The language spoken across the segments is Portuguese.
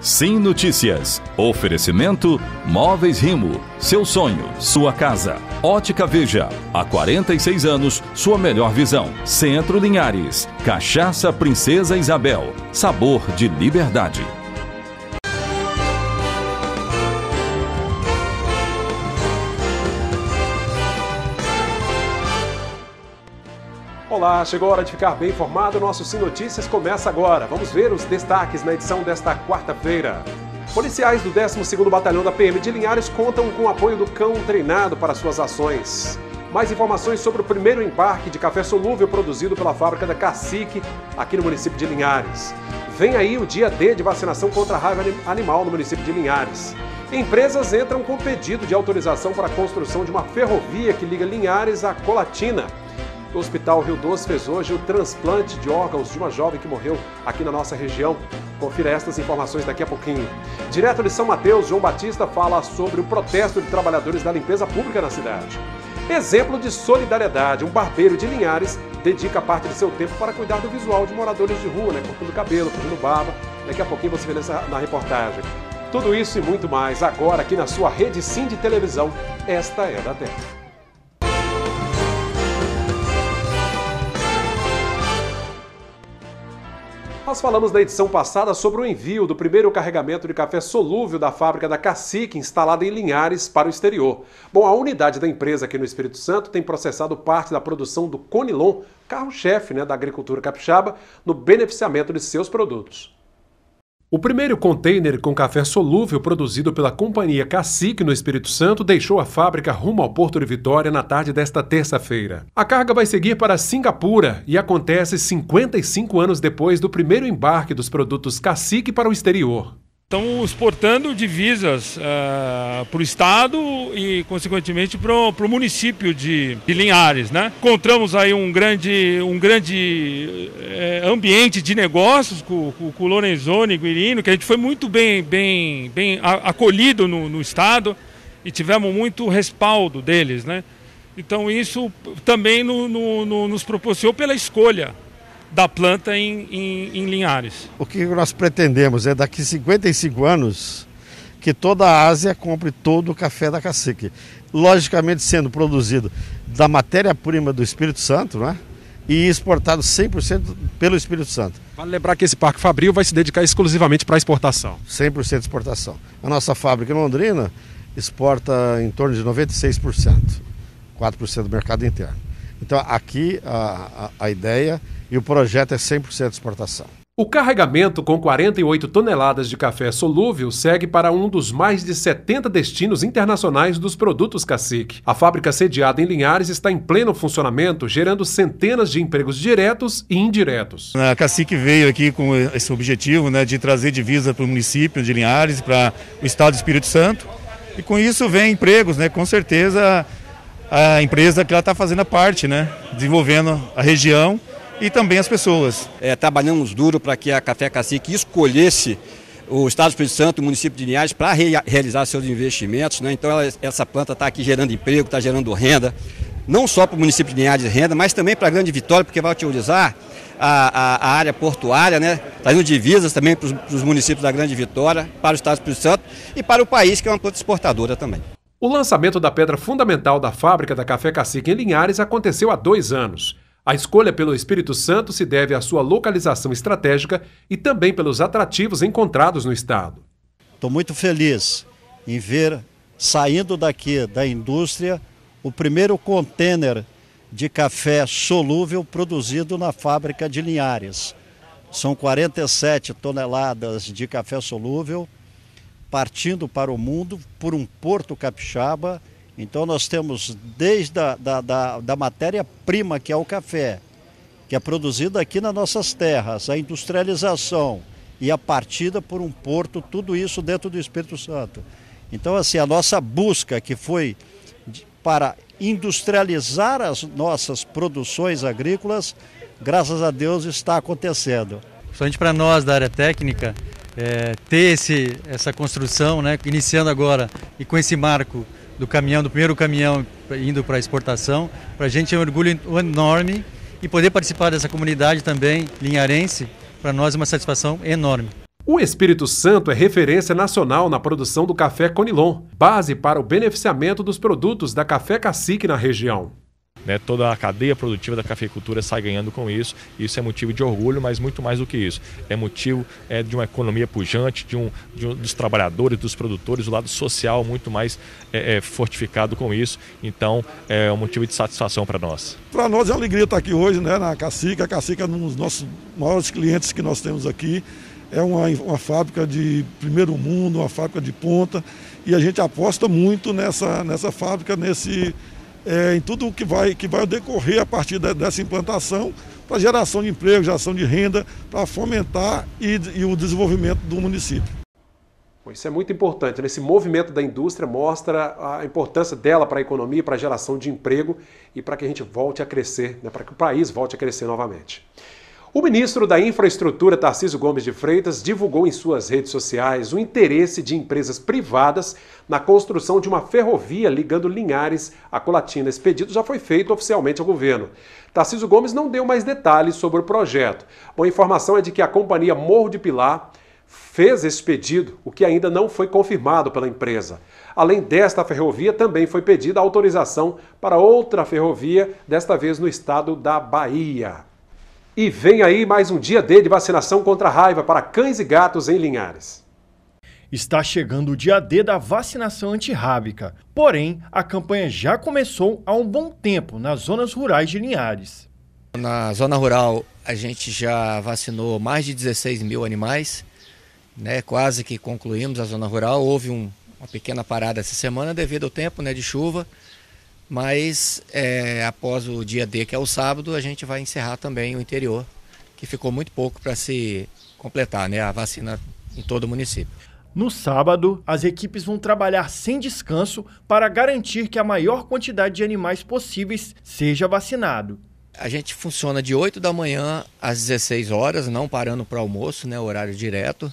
Sim Notícias. Oferecimento Móveis Rimo. Seu sonho, sua casa. Ótica Veja. Há 46 anos, sua melhor visão. Centro Linhares. Cachaça Princesa Isabel. Sabor de liberdade. Olá, chegou a hora de ficar bem informado. Nosso Sim Notícias começa agora. Vamos ver os destaques na edição desta quarta-feira. Policiais do 12º Batalhão da PM de Linhares contam com o apoio do cão treinado para suas ações. Mais informações sobre o primeiro embarque de café solúvel produzido pela fábrica da Cacique, aqui no município de Linhares. Vem aí o dia D de vacinação contra a raiva animal no município de Linhares. Empresas entram com pedido de autorização para a construção de uma ferrovia que liga Linhares à Colatina. O Hospital Rio Doce fez hoje o transplante de órgãos de uma jovem que morreu aqui na nossa região. Confira estas informações daqui a pouquinho. Direto de São Mateus, João Batista fala sobre o protesto de trabalhadores da limpeza pública na cidade. Exemplo de solidariedade, um barbeiro de Linhares dedica parte de seu tempo para cuidar do visual de moradores de rua, né? Cortando cabelo, cortando barba. Daqui a pouquinho você vê nessa, na reportagem. Tudo isso e muito mais agora aqui na sua rede Sim de Televisão. Esta é a da Terra. Nós falamos na edição passada sobre o envio do primeiro carregamento de café solúvel da fábrica da Cacique, instalada em Linhares, para o exterior. Bom, a unidade da empresa aqui no Espírito Santo tem processado parte da produção do Conilon, carro-chefe né, da agricultura capixaba, no beneficiamento de seus produtos. O primeiro container com café solúvel produzido pela Companhia Cacique no Espírito Santo deixou a fábrica rumo ao Porto de Vitória na tarde desta terça-feira. A carga vai seguir para Singapura e acontece 55 anos depois do primeiro embarque dos produtos Cacique para o exterior. Estão exportando divisas uh, eh, para o Estado e, consequentemente, para o município de, de, Linhares. Né? Encontramos aí um grande, um grande eh, ambiente de negócios com, com, com o Lorenzoni, Guirino, que a gente foi muito bem, bem, bem acolhido no, no Estado e tivemos muito respaldo deles. Né? Então, isso também no, no, no, nos proporcionou pela escolha da planta em, em, em Linhares. O que nós pretendemos é daqui 55 anos que toda a Ásia compre todo o café da cacique. Logicamente sendo produzido da matéria-prima do Espírito Santo, né? E exportado 100% pelo Espírito Santo. Vale lembrar que esse Parque Fabril vai se dedicar exclusivamente para exportação. 100% exportação. A nossa fábrica em Londrina exporta em torno de 96%, 4% do mercado interno. Então aqui a, a, a ideia e o projeto é 100% exportação. O carregamento com 48 toneladas de café solúvel segue para um dos mais de 70 destinos internacionais dos produtos Cacique. A fábrica sediada em Linhares está em pleno funcionamento, gerando centenas de empregos diretos e indiretos. A Cacique veio aqui com esse objetivo né, de trazer divisa para o município de Linhares, para o estado do Espírito Santo. E com isso vem empregos, né? Com certeza a empresa que ela está fazendo a parte, né? Desenvolvendo a região e também as pessoas. É, trabalhamos duro para que a Café Cacique escolhesse o Estado do Espírito Santo, o município de Linhares, para realizar seus investimentos. Né? Então, ela, essa planta está aqui gerando emprego, está gerando renda, não só para o município de Linhares renda, mas também para a Grande Vitória, porque vai utilizar a, a, a área portuária, né? trazendo tá divisas também para os municípios da Grande Vitória, para o Estado do Espírito Santo e para o país, que é uma planta exportadora também. O lançamento da pedra fundamental da fábrica da Café Cacique em Linhares aconteceu há dois anos a escolha pelo Espírito Santo se deve à sua localização estratégica e também pelos atrativos encontrados no estado. Estou muito feliz em ver, saindo daqui da indústria, o primeiro contêiner de café solúvel produzido na fábrica de Linhares. São 47 toneladas de café solúvel partindo para o mundo por um porto capixaba então nós temos desde a da, da, da matéria-prima, que é o café, que é produzido aqui nas nossas terras, a industrialização e a partida por um porto, tudo isso dentro do Espírito Santo. Então, assim, a nossa busca que foi para industrializar as nossas produções agrícolas, graças a Deus está acontecendo. Principalmente para nós da área técnica, é, ter esse, essa construção, né, iniciando agora e com esse marco do caminhão, do primeiro caminhão indo para exportação. Para a gente é um orgulho enorme e poder participar dessa comunidade também linharense, para nós é uma satisfação enorme. O Espírito Santo é referência nacional na produção do café Conilon, base para o beneficiamento dos produtos da Café Cacique na região. Né? Toda a cadeia produtiva da cafeicultura sai ganhando com isso. Isso é motivo de orgulho, mas muito mais do que isso. É motivo é, de uma economia pujante, de um, de um dos trabalhadores, dos produtores, o lado social muito mais é, é, fortificado com isso. Então, é um motivo de satisfação para nós. Para nós é uma alegria estar tá aqui hoje né, na Cacica. A Cacica é um dos nossos maiores clientes que nós temos aqui é uma, uma fábrica de primeiro mundo, uma fábrica de ponta, e a gente aposta muito nessa, nessa fábrica, nesse, é, em tudo o que vai, que vai decorrer a partir de, dessa implantação para geração de emprego, geração de renda, para fomentar e, e o desenvolvimento do município. Isso é muito importante. Né? Esse movimento da indústria mostra a importância dela para a economia, para a geração de emprego e para que a gente volte a crescer, né? para que o país volte a crescer novamente. O ministro da Infraestrutura, Tarciso Gomes de Freitas, divulgou em suas redes sociais o interesse de empresas privadas na construção de uma ferrovia ligando Linhares a Colatina. Esse pedido já foi feito oficialmente ao governo. Tarciso Gomes não deu mais detalhes sobre o projeto. Bom, a informação é de que a companhia Morro de Pilar fez esse pedido, o que ainda não foi confirmado pela empresa. Além desta ferrovia, também foi pedida autorização para outra ferrovia, desta vez no estado da Bahia. E vem aí mais um dia D de vacinação contra a raiva para cães e gatos em Linhares. Está chegando o dia D da vacinação antirrábica. Porém, a campanha já começou há um bom tempo nas zonas rurais de Linhares. Na zona rural, a gente já vacinou mais de 16 mil animais, né? quase que concluímos a zona rural. Houve um, uma pequena parada essa semana devido ao tempo né, de chuva. Mas é, após o dia D, que é o sábado, a gente vai encerrar também o interior, que ficou muito pouco para se completar né, a vacina em todo o município. No sábado, as equipes vão trabalhar sem descanso para garantir que a maior quantidade de animais possíveis seja vacinado. A gente funciona de 8 da manhã às 16 horas, não parando para almoço, né, horário direto.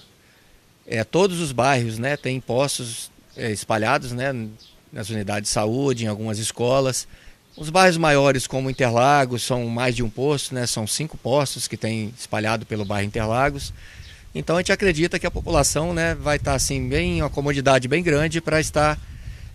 É, todos os bairros né, têm postos é, espalhados né, nas unidades de saúde, em algumas escolas. Os bairros maiores, como Interlagos, são mais de um posto, né? são cinco postos que tem espalhado pelo bairro Interlagos. Então a gente acredita que a população né, vai estar tá, assim, bem, uma comodidade bem grande para estar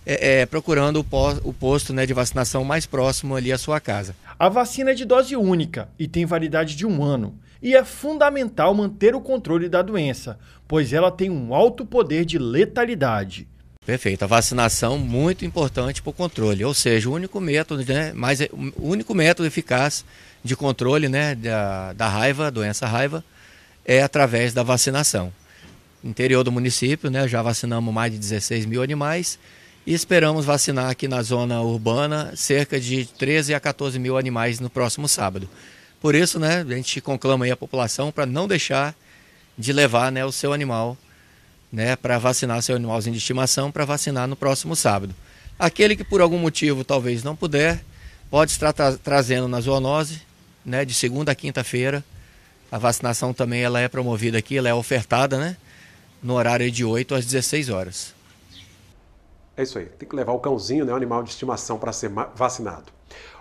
é, é, procurando o, po o posto né, de vacinação mais próximo ali à sua casa. A vacina é de dose única e tem validade de um ano. E é fundamental manter o controle da doença, pois ela tem um alto poder de letalidade. Perfeito. A vacinação muito importante para o controle, ou seja, o único método, né, mas o único método eficaz de controle, né, da, da raiva, doença raiva, é através da vacinação. Interior do município, né, já vacinamos mais de 16 mil animais e esperamos vacinar aqui na zona urbana cerca de 13 a 14 mil animais no próximo sábado. Por isso, né, a gente conclama a população para não deixar de levar, né, o seu animal né, para vacinar seu animalzinho de estimação, para vacinar no próximo sábado. Aquele que por algum motivo talvez não puder, pode estar tra trazendo na zoonose, né, de segunda a quinta-feira. A vacinação também ela é promovida aqui, ela é ofertada, né, no horário de 8 às 16 horas. É isso aí, tem que levar o cãozinho, né, o animal de estimação para ser vacinado.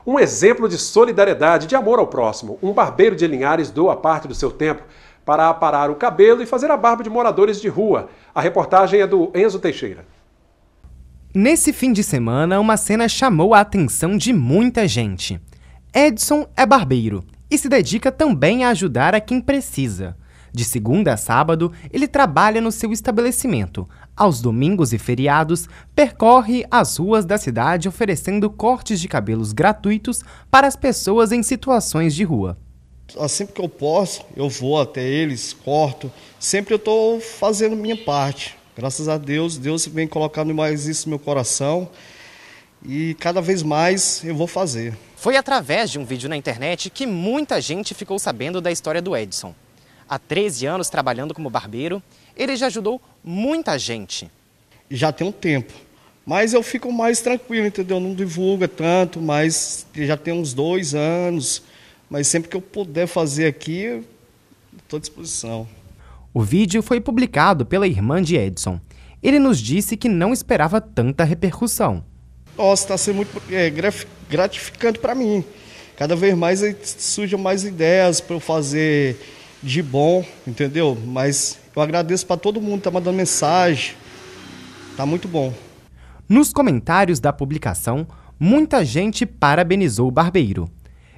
Um exemplo de solidariedade, de amor ao próximo. Um barbeiro de Linhares doa parte do seu tempo para aparar o cabelo e fazer a barba de moradores de rua. A reportagem é do Enzo Teixeira. Nesse fim de semana, uma cena chamou a atenção de muita gente. Edson é barbeiro e se dedica também a ajudar a quem precisa. De segunda a sábado, ele trabalha no seu estabelecimento. Aos domingos e feriados, percorre as ruas da cidade oferecendo cortes de cabelos gratuitos para as pessoas em situações de rua. Sempre que eu posso, eu vou até eles, corto. Sempre eu estou fazendo minha parte. Graças a Deus, Deus vem colocando mais isso no meu coração e cada vez mais eu vou fazer. Foi através de um vídeo na internet que muita gente ficou sabendo da história do Edson. Há 13 anos trabalhando como barbeiro, ele já ajudou muita gente. Já tem um tempo, mas eu fico mais tranquilo, entendeu? Não divulga tanto, mas já tem uns dois anos mas sempre que eu puder fazer aqui, estou à disposição. O vídeo foi publicado pela irmã de Edson. Ele nos disse que não esperava tanta repercussão. Nossa, está sendo muito é, gratificante para mim. Cada vez mais surgem mais ideias para eu fazer de bom, entendeu? Mas eu agradeço para todo mundo que está mandando mensagem. Tá muito bom. Nos comentários da publicação, muita gente parabenizou o barbeiro.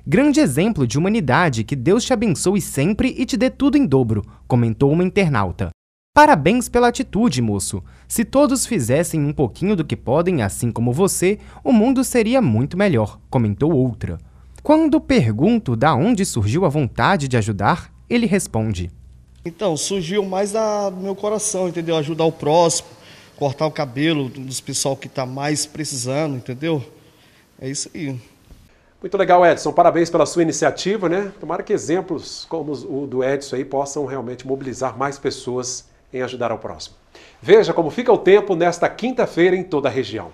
Grande exemplo de humanidade, que Deus te abençoe sempre e te dê tudo em dobro, comentou uma internauta. Parabéns pela atitude, moço. Se todos fizessem um pouquinho do que podem, assim como você, o mundo seria muito melhor, comentou outra. Quando pergunto da onde surgiu a vontade de ajudar, ele responde: Então, surgiu mais da, do meu coração, entendeu? Ajudar o próximo, cortar o cabelo dos pessoal que está mais precisando, entendeu? É isso aí. Muito legal, Edson. Parabéns pela sua iniciativa, né? Tomara que exemplos como o do Edson aí possam realmente mobilizar mais pessoas em ajudar ao próximo. Veja como fica o tempo nesta quinta-feira em toda a região.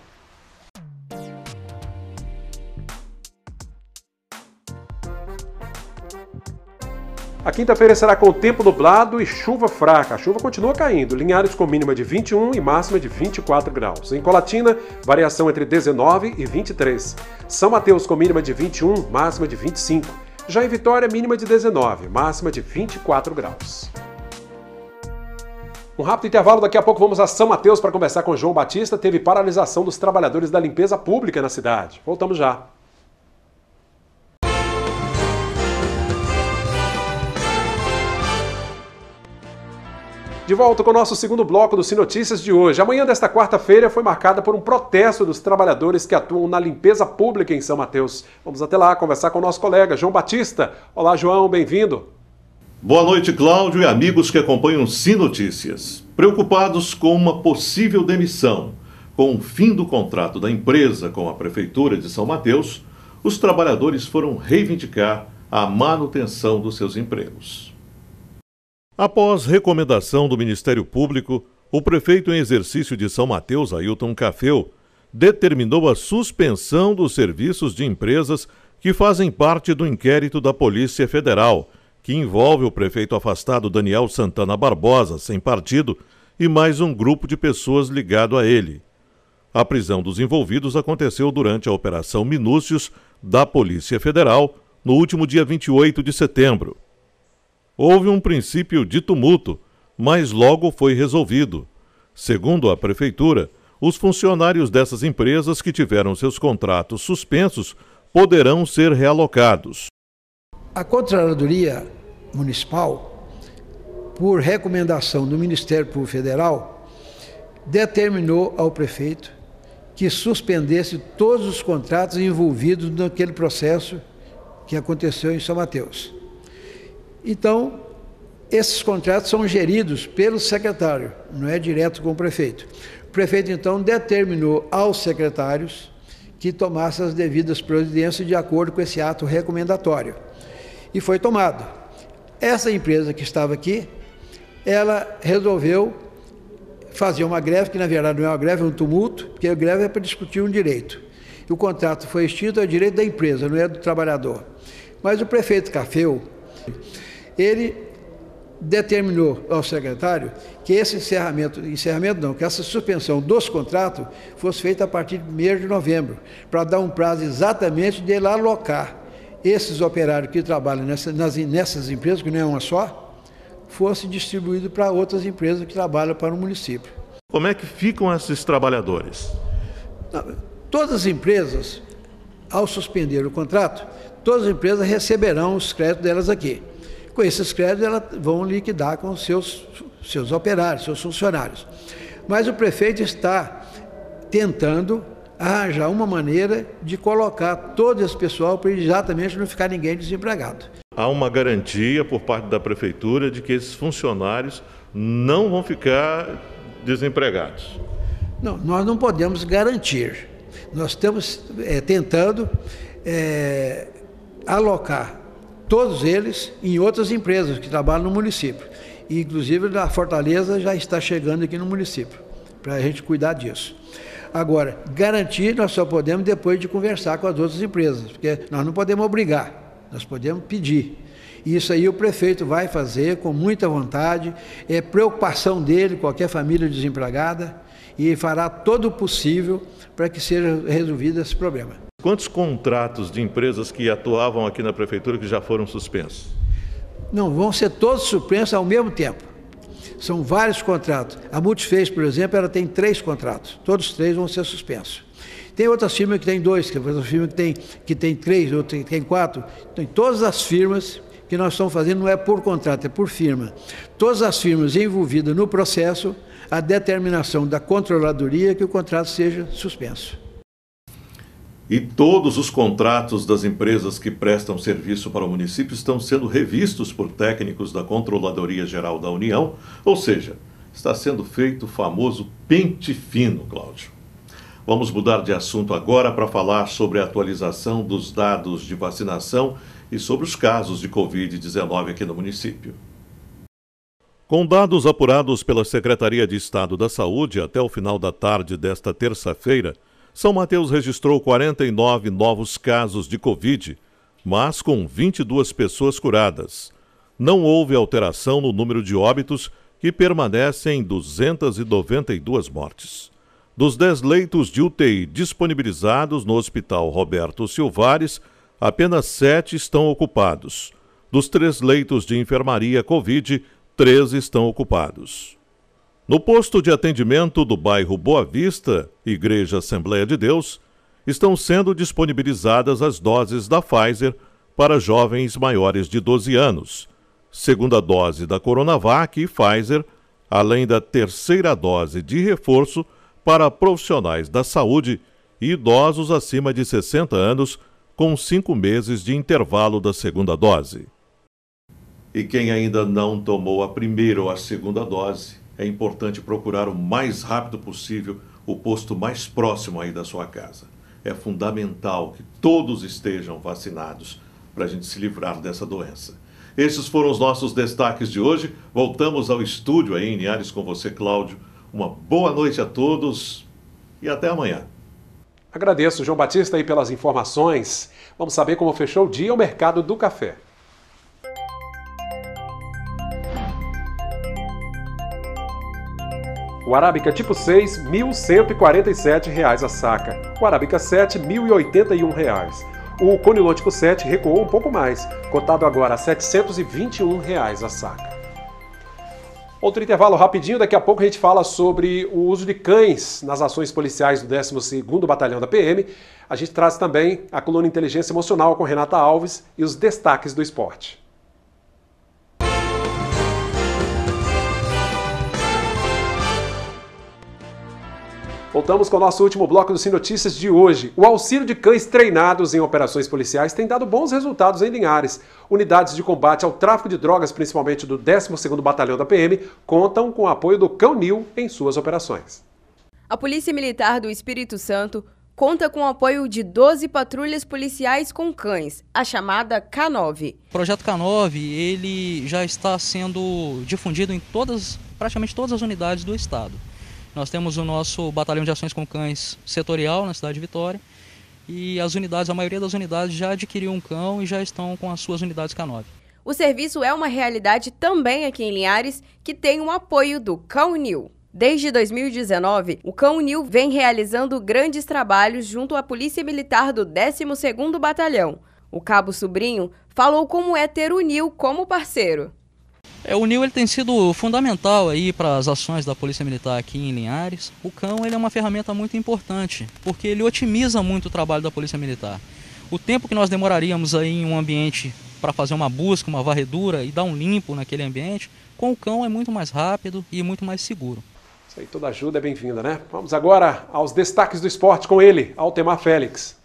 A quinta-feira será com tempo nublado e chuva fraca. A chuva continua caindo. Linhares com mínima de 21 e máxima de 24 graus. Em Colatina, variação entre 19 e 23. São Mateus com mínima de 21, máxima de 25. Já em Vitória, mínima de 19, máxima de 24 graus. Um rápido intervalo, daqui a pouco vamos a São Mateus para conversar com João Batista. Teve paralisação dos trabalhadores da limpeza pública na cidade. Voltamos já. De volta com o nosso segundo bloco do Sinotícias de hoje. Amanhã desta quarta-feira foi marcada por um protesto dos trabalhadores que atuam na limpeza pública em São Mateus. Vamos até lá conversar com o nosso colega João Batista. Olá, João, bem-vindo. Boa noite, Cláudio e amigos que acompanham Sinotícias. Preocupados com uma possível demissão, com o fim do contrato da empresa com a Prefeitura de São Mateus, os trabalhadores foram reivindicar a manutenção dos seus empregos. Após recomendação do Ministério Público, o prefeito em exercício de São Mateus, Ailton Caféu, determinou a suspensão dos serviços de empresas que fazem parte do inquérito da Polícia Federal, que envolve o prefeito afastado Daniel Santana Barbosa, sem partido, e mais um grupo de pessoas ligado a ele. A prisão dos envolvidos aconteceu durante a Operação Minúcios da Polícia Federal, no último dia 28 de setembro houve um princípio de tumulto, mas logo foi resolvido. Segundo a prefeitura, os funcionários dessas empresas que tiveram seus contratos suspensos poderão ser realocados. A Contradoria Municipal, por recomendação do Ministério Público Federal, determinou ao prefeito que suspendesse todos os contratos envolvidos naquele processo que aconteceu em São Mateus. Então, esses contratos são geridos pelo secretário, não é direto com o prefeito. O prefeito, então, determinou aos secretários que tomassem as devidas providências de acordo com esse ato recomendatório. E foi tomado. Essa empresa que estava aqui, ela resolveu fazer uma greve, que na verdade não é uma greve, é um tumulto, porque a greve é para discutir um direito. E o contrato foi extinto, é direito da empresa, não é do trabalhador. Mas o prefeito Cafeu ele determinou ao secretário que esse encerramento, encerramento não, que essa suspensão dos contratos fosse feita a partir de mês de novembro, para dar um prazo exatamente de ele alocar esses operários que trabalham nessa, nas, nessas empresas, que não é uma só, fosse distribuído para outras empresas que trabalham para o município. Como é que ficam esses trabalhadores? Ah, todas as empresas, ao suspender o contrato, todas as empresas receberão os créditos delas aqui. Com esses créditos, elas vão liquidar com seus, seus operários, seus funcionários. Mas o prefeito está tentando arranjar uma maneira de colocar todo esse pessoal para exatamente não ficar ninguém desempregado. Há uma garantia por parte da prefeitura de que esses funcionários não vão ficar desempregados. Não, nós não podemos garantir. Nós estamos é, tentando é, alocar todos eles em outras empresas que trabalham no município. E, inclusive, da Fortaleza já está chegando aqui no município, para a gente cuidar disso. Agora, garantir nós só podemos depois de conversar com as outras empresas, porque nós não podemos obrigar, nós podemos pedir. isso aí o prefeito vai fazer com muita vontade, é preocupação dele, qualquer família desempregada, e fará todo o possível para que seja resolvido esse problema. Quantos contratos de empresas que atuavam aqui na prefeitura que já foram suspensos? Não, vão ser todos suspensos ao mesmo tempo. São vários contratos. A Multifez, por exemplo, ela tem três contratos. Todos três vão ser suspensos. Tem outras firmas que tem dois, tem é outras firmas que tem, que tem três, outras que tem quatro. Então, todas as firmas que nós estamos fazendo não é por contrato, é por firma. Todas as firmas envolvidas no processo, a determinação da controladoria é que o contrato seja suspenso e todos os contratos das empresas que prestam serviço para o município estão sendo revistos por técnicos da Controladoria Geral da União, ou seja, está sendo feito o famoso pente fino, Cláudio. Vamos mudar de assunto agora para falar sobre a atualização dos dados de vacinação e sobre os casos de Covid-19 aqui no município. Com dados apurados pela Secretaria de Estado da Saúde até o final da tarde desta terça-feira, são Mateus registrou 49 novos casos de Covid, mas com 22 pessoas curadas. Não houve alteração no número de óbitos, que permanece em 292 mortes. Dos 10 leitos de UTI disponibilizados no Hospital Roberto Silvares, apenas 7 estão ocupados. Dos três leitos de enfermaria Covid, três estão ocupados. No posto de atendimento do bairro Boa Vista, Igreja Assembleia de Deus, estão sendo disponibilizadas as doses da Pfizer para jovens maiores de 12 anos, segunda dose da Coronavac e Pfizer, além da terceira dose de reforço para profissionais da saúde e idosos acima de 60 anos, com cinco meses de intervalo da segunda dose. E quem ainda não tomou a primeira ou a segunda dose, é importante procurar o mais rápido possível o posto mais próximo aí da sua casa. É fundamental que todos estejam vacinados para a gente se livrar dessa doença. Esses foram os nossos destaques de hoje. Voltamos ao estúdio aí em Niares com você, Cláudio. Uma boa noite a todos e até amanhã. Agradeço, João Batista, aí pelas informações. Vamos saber como fechou o dia o mercado do café. O Arábica tipo 6, R$ 1.147 a saca. O Arábica 7, R$ 1.081. O Conilon tipo 7 recuou um pouco mais, cotado agora a R$ 721 reais a saca. Outro intervalo rapidinho, daqui a pouco a gente fala sobre o uso de cães nas ações policiais do 12º Batalhão da PM. A gente traz também a coluna Inteligência Emocional com Renata Alves e os destaques do esporte. Voltamos com o nosso último bloco do Sim Notícias de hoje. O auxílio de cães treinados em operações policiais tem dado bons resultados em Linhares. Unidades de combate ao tráfico de drogas, principalmente do 12º Batalhão da PM, contam com o apoio do Cão Nil em suas operações. A Polícia Militar do Espírito Santo conta com o apoio de 12 patrulhas policiais com cães, a chamada K9. O projeto K9, ele já está sendo difundido em todas, praticamente todas as unidades do estado. Nós temos o nosso batalhão de ações com cães setorial na cidade de Vitória e as unidades, a maioria das unidades já adquiriu um cão e já estão com as suas unidades K9. O serviço é uma realidade também aqui em Linhares, que tem o apoio do Cão Nil. Desde 2019, o Cão Unil vem realizando grandes trabalhos junto à Polícia Militar do 12º Batalhão. O Cabo Sobrinho falou como é ter o Nil como parceiro. É, o Nil ele tem sido fundamental aí para as ações da Polícia Militar aqui em Linhares. O cão ele é uma ferramenta muito importante, porque ele otimiza muito o trabalho da Polícia Militar. O tempo que nós demoraríamos aí em um ambiente para fazer uma busca, uma varredura e dar um limpo naquele ambiente, com o cão é muito mais rápido e muito mais seguro. Isso aí, toda ajuda é bem-vinda, né? Vamos agora aos destaques do esporte com ele, Altemar Félix.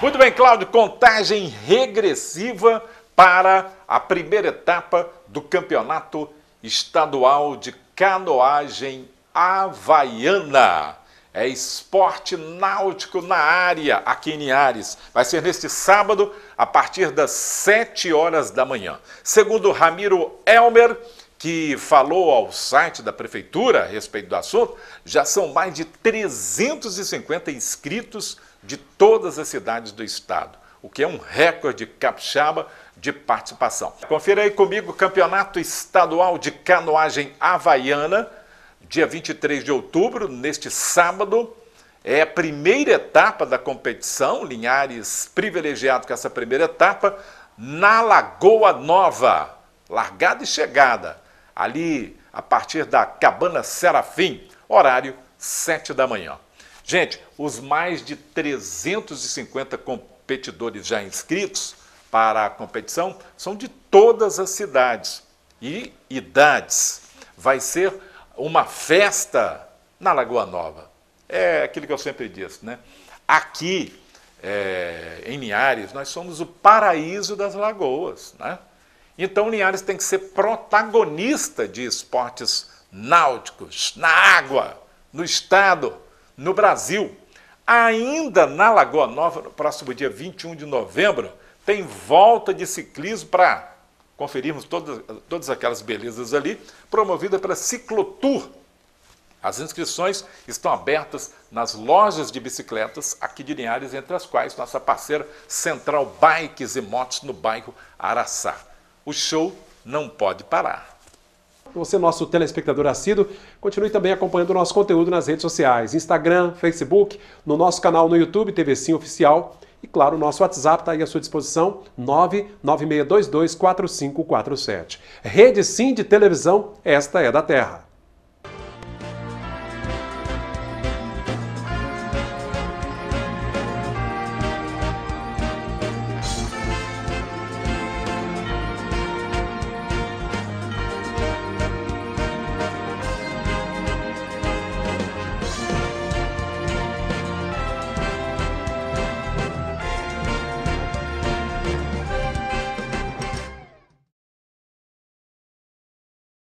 Muito bem, Cláudio, contagem regressiva para a primeira etapa do Campeonato Estadual de Canoagem Havaiana. É esporte náutico na área, aqui em Linhares. Vai ser neste sábado, a partir das 7 horas da manhã. Segundo Ramiro Elmer, que falou ao site da prefeitura a respeito do assunto, já são mais de 350 inscritos de todas as cidades do estado, o que é um recorde capixaba de participação. Confira aí comigo o Campeonato Estadual de Canoagem Havaiana, dia 23 de outubro, neste sábado. É a primeira etapa da competição, Linhares privilegiado com essa primeira etapa, na Lagoa Nova, largada e chegada, ali a partir da Cabana Serafim, horário 7 da manhã. Gente, os mais de 350 competidores já inscritos para a competição são de todas as cidades e idades. Vai ser uma festa na Lagoa Nova. É aquilo que eu sempre disse, né? Aqui é, em Linhares, nós somos o paraíso das lagoas, né? Então Linhares tem que ser protagonista de esportes náuticos, na água, no estado, no Brasil. Ainda na Lagoa Nova, no próximo dia 21 de novembro, tem volta de ciclismo para conferirmos todas, todas aquelas belezas ali, promovida pela Ciclotour. As inscrições estão abertas nas lojas de bicicletas aqui de Linhares, entre as quais nossa parceira Central Bikes e Motos no bairro Araçá. O show não pode parar. Você, nosso telespectador assíduo, continue também acompanhando o nosso conteúdo nas redes sociais, Instagram, Facebook, no nosso canal no YouTube, TV Sim Oficial e claro, o nosso WhatsApp está aí à sua disposição, 996224547. Rede Sim de Televisão, esta é da Terra.